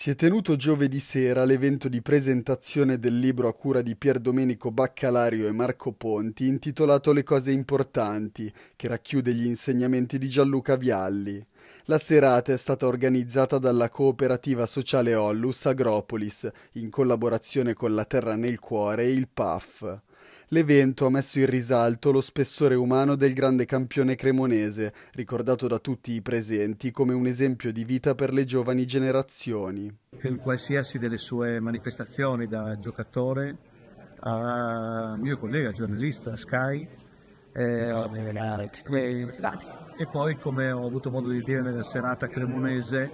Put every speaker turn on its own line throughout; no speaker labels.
Si è tenuto giovedì sera l'evento di presentazione del libro a cura di Pier Domenico Baccalario e Marco Ponti intitolato Le cose importanti, che racchiude gli insegnamenti di Gianluca Vialli. La serata è stata organizzata dalla cooperativa sociale Ollus Agropolis in collaborazione con la Terra nel Cuore e il PAF. L'evento ha messo in risalto lo spessore umano del grande campione cremonese, ricordato da tutti i presenti come un esempio di vita per le giovani generazioni. In qualsiasi delle sue manifestazioni
da giocatore a mio collega giornalista Sky eh, e poi come ho avuto modo di dire nella serata cremonese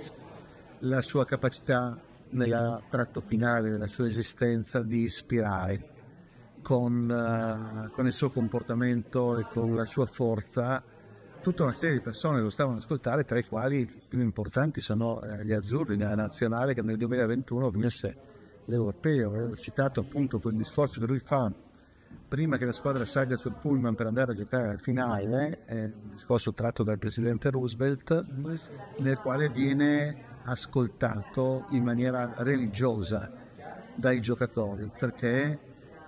la sua capacità nel tratto finale della sua esistenza di ispirare con, eh, con il suo comportamento e con la sua forza tutta una serie di persone lo stavano ascoltare, tra i quali i più importanti sono eh, gli azzurri nella nazionale che nel 2021 vinse l'europeo. Avevo citato appunto quel discorso che lui fa prima che la squadra salga sul pullman per andare a giocare al finale, un discorso tratto dal presidente Roosevelt, nel quale viene ascoltato in maniera religiosa dai giocatori perché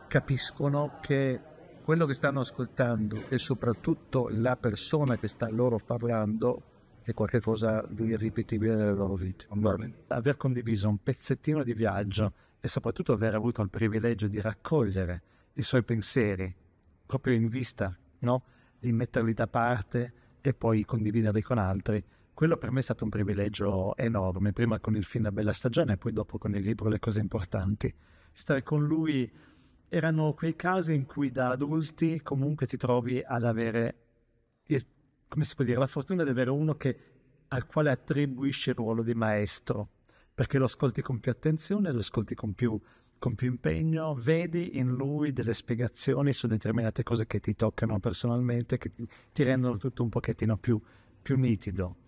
capiscono che quello che stanno ascoltando e soprattutto la persona
che sta loro parlando è qualcosa di irripetibile nella loro vita. Aver condiviso un pezzettino di viaggio e soprattutto aver avuto il privilegio di raccogliere i suoi pensieri proprio in vista, no? di metterli da parte e poi condividerli con altri, quello per me è stato un privilegio enorme, prima con il film La Bella Stagione e poi dopo con il libro Le cose importanti. Stare con lui erano quei casi in cui da adulti comunque ti trovi ad avere, il, come si può dire, la fortuna di avere uno che, al quale attribuisci il ruolo di maestro, perché lo ascolti con più attenzione, lo ascolti con più, con più impegno, vedi in lui delle spiegazioni su determinate cose che ti toccano personalmente, che ti, ti rendono tutto un pochettino più, più nitido.